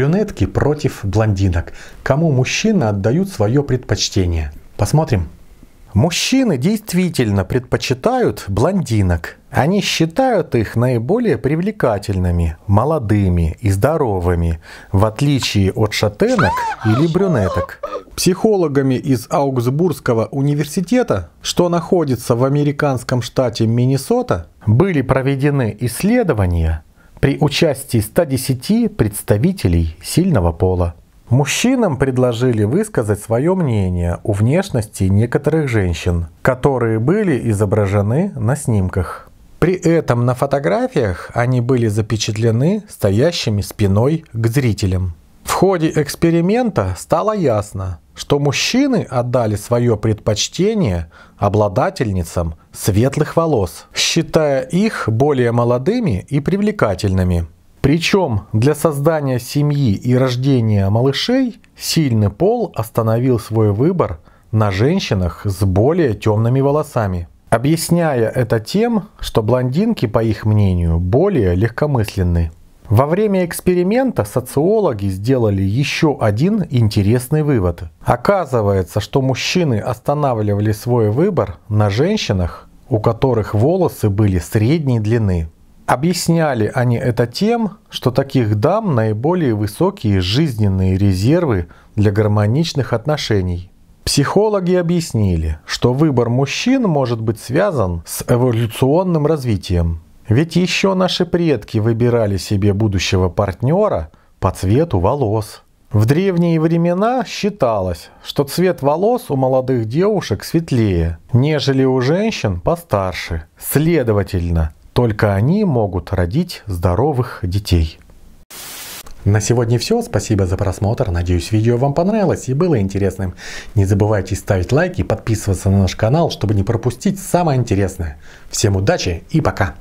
Брюнетки против блондинок. Кому мужчины отдают свое предпочтение? Посмотрим. Мужчины действительно предпочитают блондинок. Они считают их наиболее привлекательными, молодыми и здоровыми, в отличие от шатенок или брюнеток. Психологами из Аугсбургского университета, что находится в американском штате Миннесота, были проведены исследования, при участии 110 представителей сильного пола. Мужчинам предложили высказать свое мнение о внешности некоторых женщин, которые были изображены на снимках. При этом на фотографиях они были запечатлены стоящими спиной к зрителям. В ходе эксперимента стало ясно, что мужчины отдали свое предпочтение обладательницам светлых волос, считая их более молодыми и привлекательными. Причем для создания семьи и рождения малышей сильный пол остановил свой выбор на женщинах с более темными волосами. Объясняя это тем, что блондинки, по их мнению, более легкомысленны. Во время эксперимента социологи сделали еще один интересный вывод. Оказывается, что мужчины останавливали свой выбор на женщинах, у которых волосы были средней длины. Объясняли они это тем, что таких дам наиболее высокие жизненные резервы для гармоничных отношений. Психологи объяснили, что выбор мужчин может быть связан с эволюционным развитием. Ведь еще наши предки выбирали себе будущего партнера по цвету волос. В древние времена считалось, что цвет волос у молодых девушек светлее, нежели у женщин постарше. Следовательно, только они могут родить здоровых детей. На сегодня все. Спасибо за просмотр. Надеюсь, видео вам понравилось и было интересным. Не забывайте ставить лайки и подписываться на наш канал, чтобы не пропустить самое интересное. Всем удачи и пока!